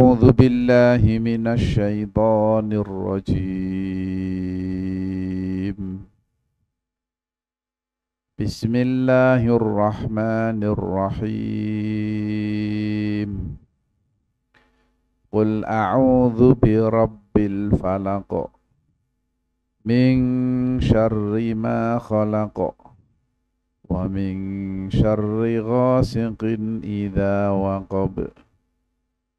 أعوذ بالله من الشيطان الرجيم بسم الله الرحمن الرحيم قل أعوذ برب الفلق من شر ما خلق ومن شر غاسق إذا وقب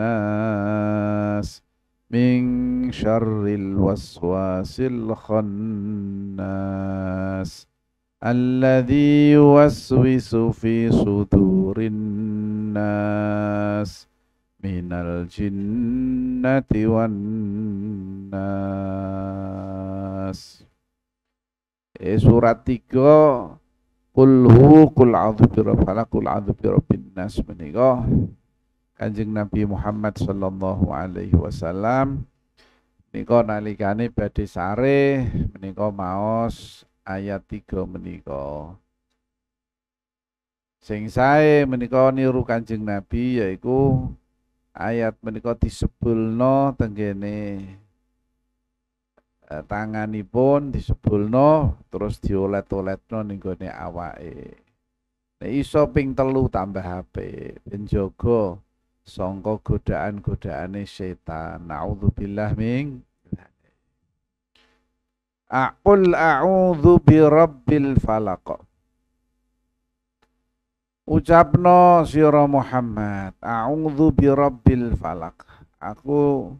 الناس من شر الوسواس الخناس الذي يوسوس في صدور الناس من الجنة والناس إيه سورة 3 قل هو قل أعوذ برب الفلق قل أعوذ رب الناس من إيه Kanjeng Nabi Muhammad sallallahu alaihi wasallam menika nalikane badhe sare menika maos ayat 3 menika. Sing sae menika niru Kanjeng Nabi yaiku ayat menika disebulno tenggene eh, tanganipun disebulno terus diolet-oletno ning gone awake. Nek iso ping telu tambah HP, dan jogo songko godaan godaan setan naudzubillah ming Aqul a'udzu bi rabbil falaq Ucapno sira Muhammad a'udzu bi rabbil falaq Aku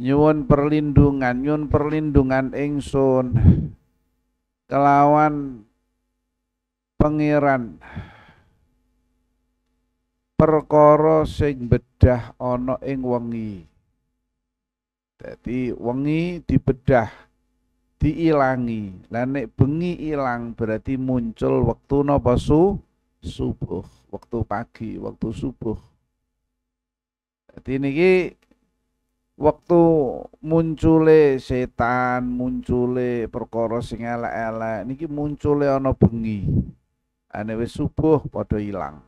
nyuwun perlindungan nyuwun perlindungan ingsun kelawan pangeran perkara sing bedah ana ing wengi. Dadi wengi dibedah, diilangi. Lah nek bengi ilang berarti muncul wektu napa su subuh, waktu pagi, waktu subuh. Dadi niki waktu muncule setan, muncule perkara sing elek-elek niki muncule ana bengi. Ane wis subuh padha ilang.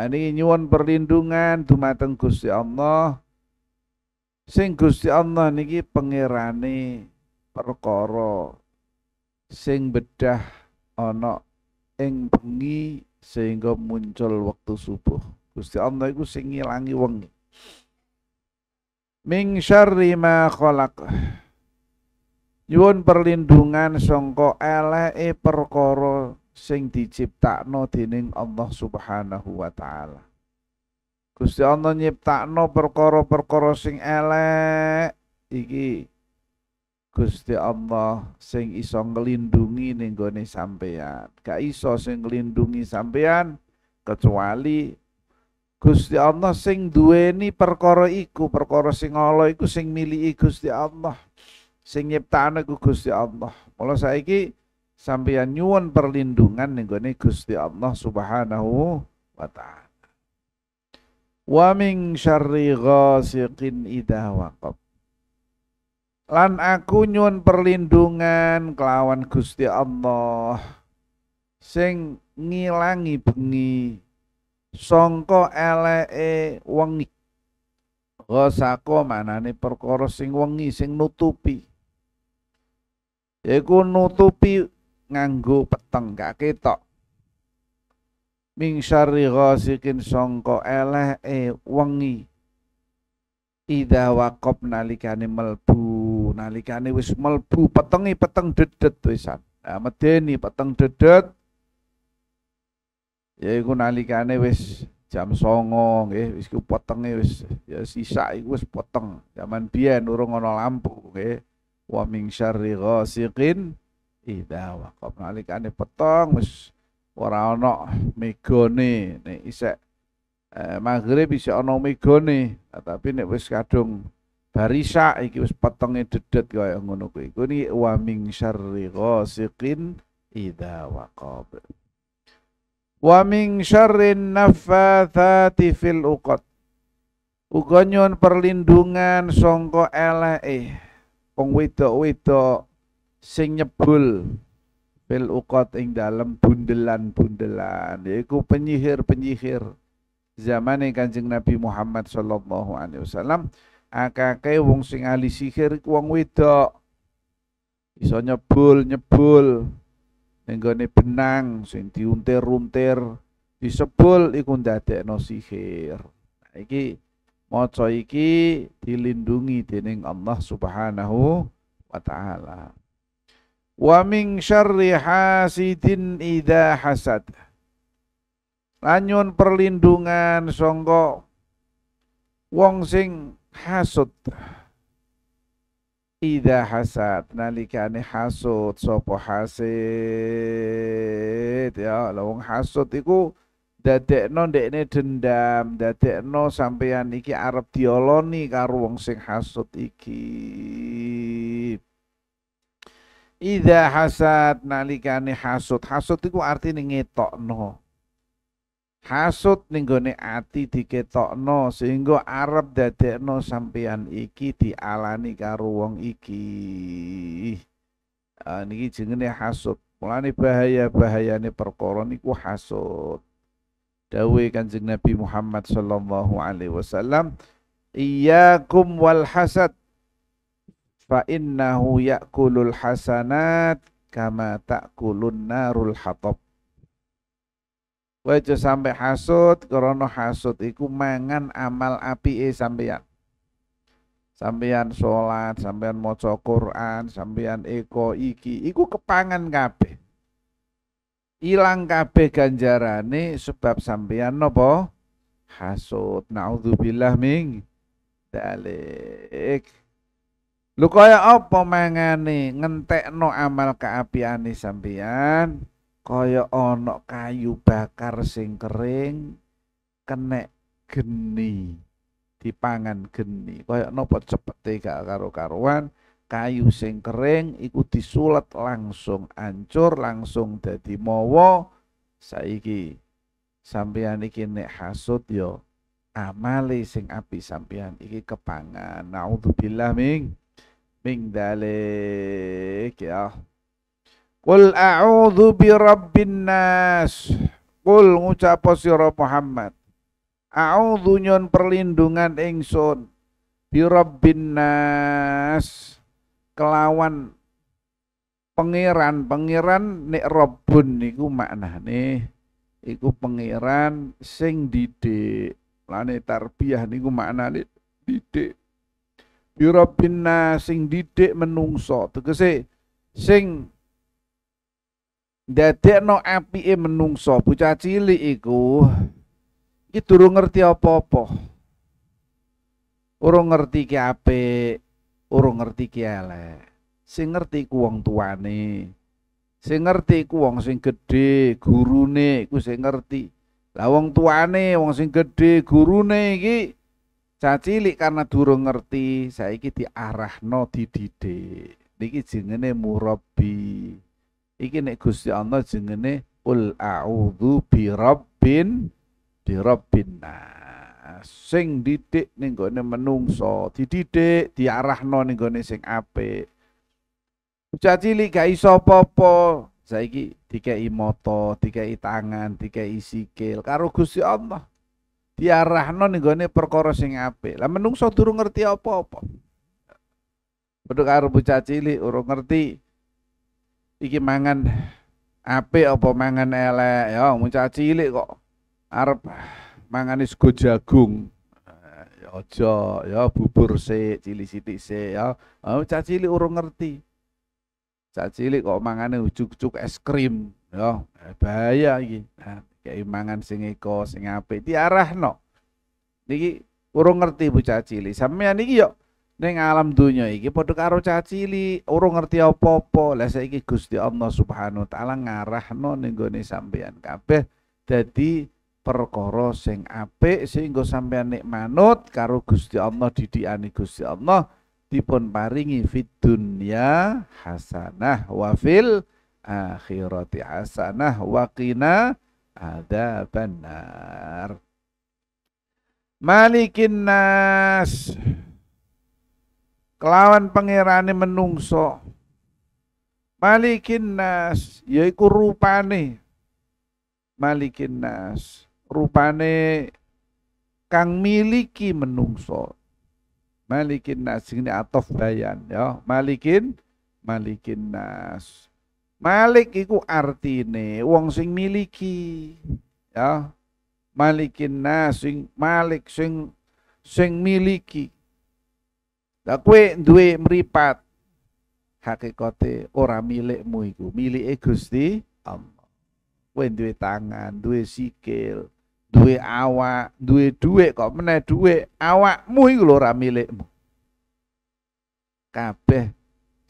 Ani nyuwun perlindungan dumateng Gusti Allah. Sing Gusti Allah niki pangerane perkara sing bedah ana ing bengi sehingga muncul waktu subuh. Gusti Allah iku sing ngilangi wengi. Ming syarri ma khalaq. Nyuwun perlindungan sangka eleke perkara sing diciptakno dening Allah Subhanahu wa taala. Gusti Allah nyiptakno perkara-perkara sing elek iki Gusti Allah sing iso nglindungi ning gone sampeyan. Gak iso sing nglindungi sampeyan kecuali Gusti Allah sing duweni perkara iku, perkara sing ala iku sing miliki Gusti Allah. Sing nyiptakno iku Gusti Allah. Mula saiki sampeyan nyuwun perlindungan ning Gusti Allah Subhanahu wa taala. Wa min syarri ghasiqin idza waqab. Lan aku nyuwun perlindungan kelawan Gusti Allah sing ngilangi bengi Songko elee wengi. Ghasako nih perkara sing wengi sing nutupi. Yaiku nutupi nganggo peteng gak ketok ming syarri ghasikin sangka e wengi ida waqab nalikane melbu nalikane wis melbu petengi peteng dedet wisan nah, medeni peteng dedet yaiku nalikane wis jam songo nggih wis ku petenge wis ya sisa iku wis poteng zaman biyen urung ana lampu nggih wa ming syarri ghasiqin idza waqaf nalikane petong wis ora ana megone nek isek eh, maghrib isek ana megone tapi nek wis kadung barisa iki wis petenge dedet kaya ngono kuwi iku ni wa min syarri ghasiqin waming wakob wa min syarri fil uqad uga perlindungan sangka eleke wong wedok-wedok sing nyebul fil uqat ing dalam bundelan-bundelan yaiku penyihir-penyihir zaman Kanjeng Nabi Muhammad sallallahu alaihi wasallam akake wong sing ahli sihir iku wong wedok iso nyebul nyebul ning benang sing diuntir-untir disebul iku ndadekno sihir nah, iki maca iki dilindungi dening Allah Subhanahu wa taala wa min syarri hasidin idha hasad lanyun perlindungan songko wong sing hasud idha hasad nalikane hasud sopo hasid ya wong hasud iku dadekno ndekne dendam dadekno sampeyan iki arep dioloni karo wong sing hasud iki Ida hasad nalikane hasud. Hasud iku artine ngetokno. Hasud ning gone ati no sehingga Arab dadekno sampeyan iki dialani karo wong iki. Uh, niki jengene hasud. Mulane bahaya-bahayane perkara niku hasud. kan Kanjeng Nabi Muhammad sallallahu alaihi wasallam, Iyakum wal hasad." fa innahu yakulul hasanat kama takulun narul hatab Wajah sampai hasut, krono hasut. iku mangan amal api e sampeyan. Sampeyan sholat, sampeyan maca Quran, sampeyan eko iki, iku kepangan kabeh. Ilang kabeh ganjarane sebab sampeyan nopo? hasut. Nauzubillah ming dalik. Lu kaya apa ngentek ngentekno amal kaapiane sambian, kaya ana kayu bakar sing kering kene geni dipangan geni kaya napa cepete gak karo-karuan kayu sing kering iku disulet langsung ancur langsung dadi mawa saiki sambian iki nek hasud yo amale sing api sambian iki kepangan naudzubillah ming min dalik ya. Qul a'udzu bi rabbin nas. Qul ngucap sira Muhammad. A'udzu nyon perlindungan ingsun bi rabbin nas kelawan pangeran pangeran nek rabbun niku maknane iku pangeran sing didik lane tarbiyah makna maknane didik Birobinna sing didik menungso tegese sing ndadekno apike menungso bocah cilik iku iki durung ngerti apa-apa urung ngerti ki ape urung ngerti ki elek sing ngerti ku wong tuane sing ngerti ku wong sing gedhe gurune iku sing ngerti lah wong tuane wong sing gedhe gurune iki Cah cilik karena durung ngerti saiki diarahno dididik. Niki jenenge murabi. Iki nek Gusti Allah jenenge ul a'udzu birabbin birabbin nas. Sing didik ning gone menungso, dididik diarahno ning gone sing apik. Cah gak iso apa-apa. Saiki dikei moto, dikei tangan, dikei sikil karo Gusti Allah diarahno ning gone perkara sing apik. Lah menungso durung ngerti apa-apa. Padha karo bocah cilik urung ngerti iki mangan apik apa mangan elek. Ya bocah cilik kok arep mangan sego jagung. Eh, ya aja ya bubur sik, cili sithik sik ya. Bocah cilik urung ngerti. Cak cilik kok mangane ujuk-ujuk es krim, ya eh, bahaya iki. Nah, keimangan sing eko sing apik diarahno niki urung ngerti Bu Cacili sampean niki yo ning alam dunya iki padha karo cacili urung ngerti apa-apa lah saiki Gusti Allah Subhanahu wa taala ngarahno ning gone sampean kabeh dadi perkara sing apik sing nggo nek manut karo Gusti Allah didikane Gusti Allah dipun paringi fid dunya hasanah wa fil akhirati hasanah wa qina ada nar malikin nas kelawan pangerane menungso malikin nas yaiku rupane malikin nas rupane kang miliki menungso malikin nas ini atof bayan ya malikin malikin nas Malik iku artine wong sing miliki. Ya. Malikin nas sing Malik sing sing miliki. Lah kowe duwe mripat. Hakikate ora milikmu iku, milike Gusti Allah. Kowe duwe tangan, duwe sikil, duwe awak, duwe dhuwit kok meneh dhuwit awakmu iku lho ora milikmu. Kabeh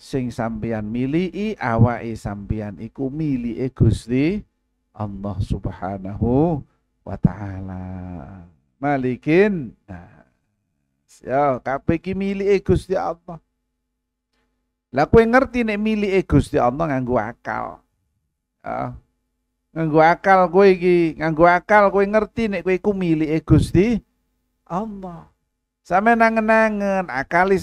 sing sampeyan miliki awake sampeyan iku milike Gusti Allah Subhanahu wa taala. Malikin nah. Ya, kabeh iki milike Gusti Allah. Lah kowe ngerti nek milike Gusti Allah nganggo akal. Ya. Nganggo akal kowe iki, nganggo akal kowe ngerti nek kowe iku milike Gusti Allah. Sampai nangen-nangen, akali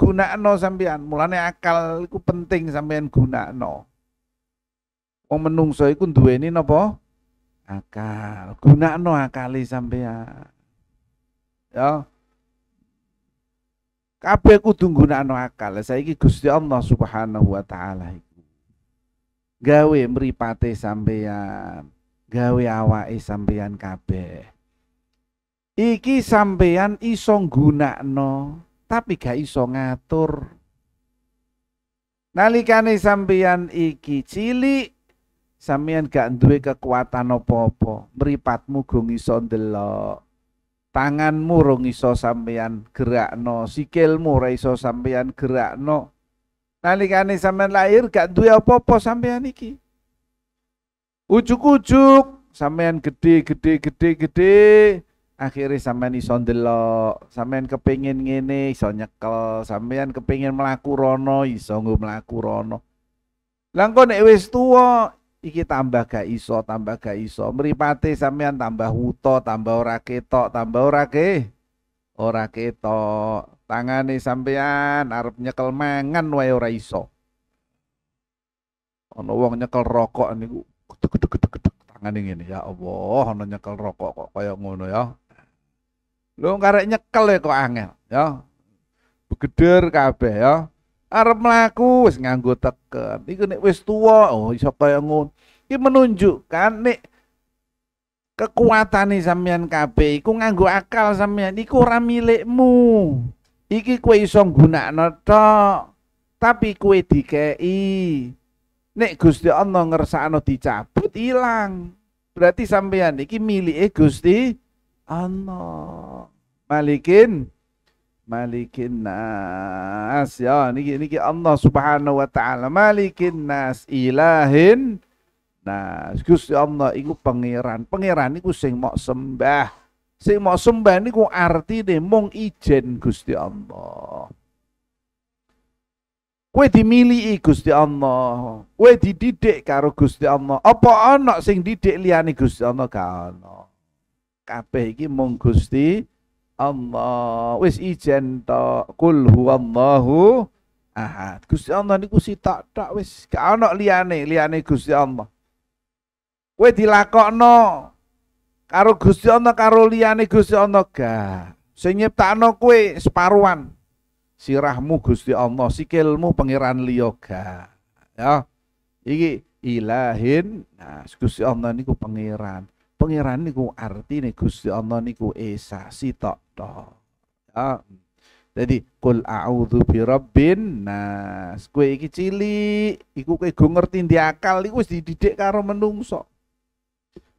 guna no sampean. Mulane akal ku penting guna no. Wong menungso ini no po Akal. no akali sambian Ya. tunggu kudu no akal. saya ini Gusti Allah Subhanahu wa taala gawe meripate sampean. gawe awai sampean kabeh. Iki sampeyan iso no tapi gak iso ngatur. Nalikane sampeyan iki cilik sampeyan gak duwe kekuatan apa-apa, mripatmu gong iso ndelok. Tanganmu rong iso sampeyan no sikilmu ora iso sampeyan gerakno. Nalikane sampeyan lahir gak duwe apa-apa sampeyan iki. Ujuk-ujuk sampeyan gede gede gede gede akhirnya sampean iso ndelok, sampean kepengin ngene iso nyekel, sampean kepengin melaku rono iso nggo mlaku rono. Lah engko nek wis tuwa iki tambah gak iso, tambah gak iso. Mripate sampean tambah wuto, tambah ora ketok, tambah ora ke ora ketok. Tangane sampean arep nyekel mangan wae ora iso. Ana wong nyekel rokok niku gedeg gedeg gedeg tangane ngene ya Allah ana nyekel rokok kok kaya ngono ya. Lu karek nyekel ya kok angel, ya. Begeder kabeh ya. Arep melaku wis nganggo teken. Iku nek wis tua oh iso kaya ngun Iki menunjukkan nek kekuatan nih sampean kabeh iku nganggo akal sampean iku ora milikmu. Iki kowe iso gunakno tok. Tapi kowe dikei. Nek Gusti Allah ngersakno dicabut hilang Berarti sampean iki milik Gusti Allah malikin malikin nas ya niki niki Allah Subhanahu wa taala malikin nas ilahin nas Gusti ya Allah iku pangeran pangeran iku sing mau sembah sing mau sembah niku artine mung ijen Gusti Allah Kue dimiliki Gusti Allah, kue dididik karo Gusti Allah. Apa anak sing didik liani Gusti Allah gak ana kabeh iki mung Gusti Allah. Wis ijen tok kul huwallahu ahad. Gusti Allah niku sitak tok wis gak ana liyane, liyane Gusti Allah. Kowe dilakokno karo Gusti Allah karo liyane Gusti Allah gak. Sing nyiptakno kowe separuan. Sirahmu Gusti Allah, sikilmu pangeran liya gak. Ya. Iki ilahin. Nah, Gusti Allah niku pangeran pangeran niku artine Gusti Allah niku Esa sitok tok. Ya. Jadi kul a'udzu bi rabbin nas. kue iki cilik, iku kowe go ngerti di akal iku wis dididik karo menungso.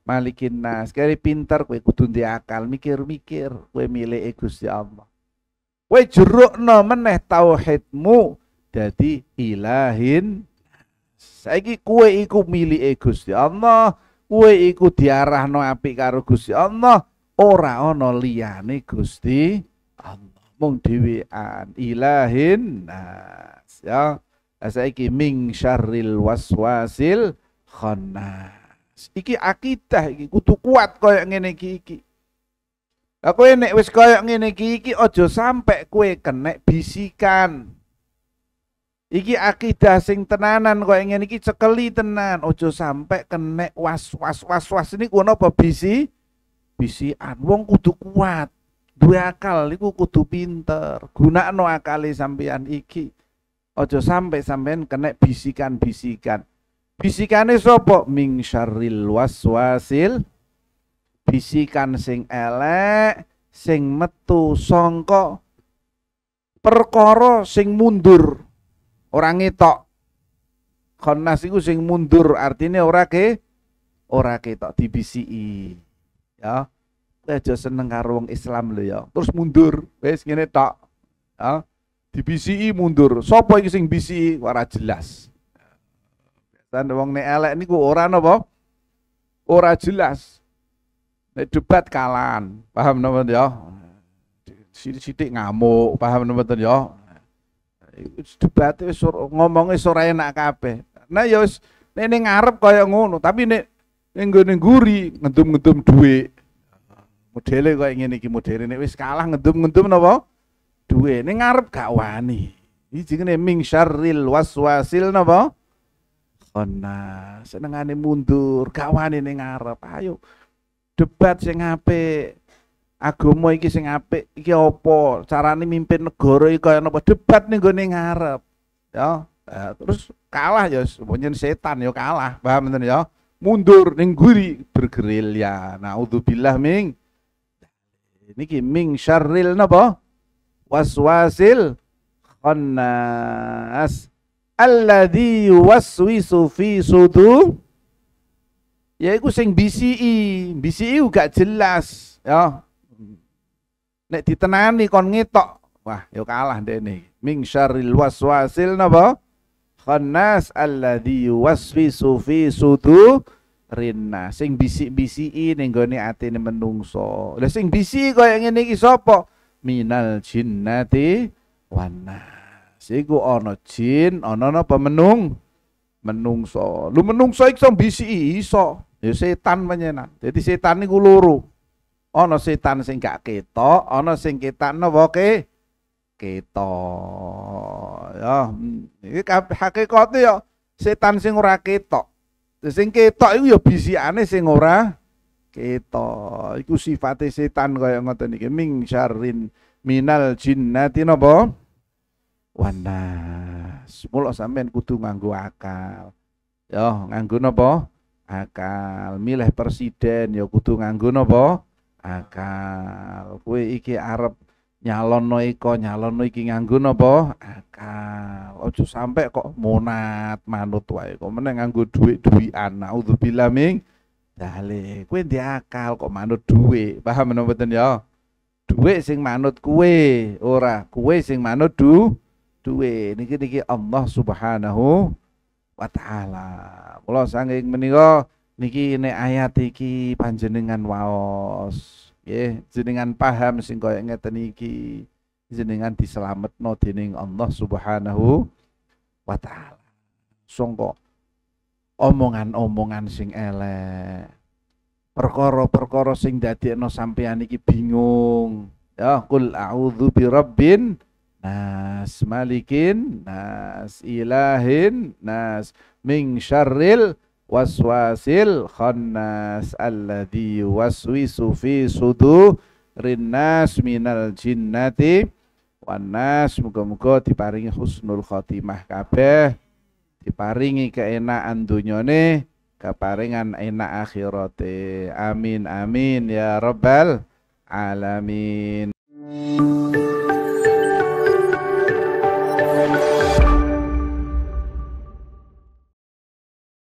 Malikin nas, kari pinter kue kudu di akal, mikir-mikir kowe milih Gusti Allah. Kowe jerukno meneh tauhidmu dadi ilahin. Saiki kowe iku milih Gusti Allah. Kue iku no api karo Gusti Allah ora ana liyane Gusti Allah mung diwian ilahin nas ya saiki ming syarril waswasil khannas iki akidah iki kudu kuat koyo ngene iki iki Aku nek wis koyo ngene iki iki aja sampe kue kenek bisikan Iki akidah sing tenanan kok ingin iki cekeli tenan. Ojo sampai kene was was was was ini kuno apa bisi? an wong kudu kuat. dua akal iku kudu pinter. guna Gunakno akali sampean iki. Ojo sampai sampean kene bisikan-bisikan. Bisikane sopo Ming was wasil Bisikan sing elek, sing metu songko perkoro sing mundur orang ngetok konnas iku sing mundur artinya ora ke ora ketok BCI ya aja seneng karo wong Islam lho ya terus mundur wis ngene tok ya dibisiki mundur sapa iki sing bisiki ora jelas dan wong nek elek niku ora napa ora jelas nek debat kalan paham napa ya sithik-sithik ngamuk paham napa ya debat wis ngomonge ora enak kabeh. Nah ya wis ning ngarep kaya ngono, tapi nek ning nggone guri ngendum-ngendum dhuwit. Modele kaya ngene iki modele nek wis kalah ngendum-ngendum napa? Dhuwit. Ning ngarep gak wani. Iki jenenge ming syarril waswasil napa? seneng Senengane mundur, gak wani ning ngarep. Ayo debat sing apik agama iki sing apik iki apa carane mimpin negara iki kaya napa debat ning gone ngarep ya eh, terus kalah ya semuanya setan ya kalah paham mboten ya mundur ning guri ya naudzubillah ming niki ming syarril napa waswasil khannas alladzi waswisu fi sudu yaiku sing bisi e. BCI e gak jelas ya nek ditenani kon ngetok wah yo kalah dene ming syarril waswasil napa khannas alladhi waswisu fi sudu rinna sing bisik bisi ning gone atine menungso lha sing bisik kaya ngene iki sapa minal jinnati wanas sego ana jin ana napa menung menungso lu menungso iki iso bisiki iso ya setan menyenan Jadi setan niku loro ana setan sing gak ketok ana sing ketok ke ketok ya hmm. iki hakikate ya setan sing ora ketok sing ketok iku ya bisikane sing ora ketok iku sifate setan kaya ngoten iki ming syarrin minal jinnati napa wanas mulo sampean kudu nganggo akal ya nganggo napa akal milih presiden ya kudu nganggo napa akal kue iki arep nyalono iko no iki no napa akal ojo sampe kok monat manut wae kok meneh nganggo dhuwit-dhuwikan naudzubillah ming dale kue ndek akal kok manut dhuwit paham menapa mboten ya dhuwit sing manut kue ora kue sing manut du dhuwit niki niki Allah Subhanahu wa taala kula sanging menigo niki nek ayat iki panjenengan waos nggih jenengan paham sing kaya ngeten iki jenengan dislametno dening Allah Subhanahu wa taala songko omongan-omongan sing elek perkara-perkara sing dadekno sampeyan iki bingung ya kul a'udzu birabbin nas malikin nas ilahin nas min syarril waswasil khannas alladhi waswisu fi sudu nas minal jinnati wanas muka muka diparingi husnul khotimah kabeh diparingi keenaan dunyane keparingan enak akhirate amin amin ya rabbal alamin